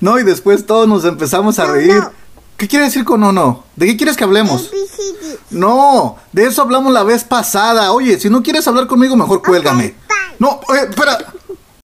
No, y después todos nos empezamos a reír. ¿Qué quiere decir con no, no? ¿De qué quieres que hablemos? No, de eso hablamos la vez pasada. Oye, si no quieres hablar conmigo, mejor cuélgame. No, eh, espera.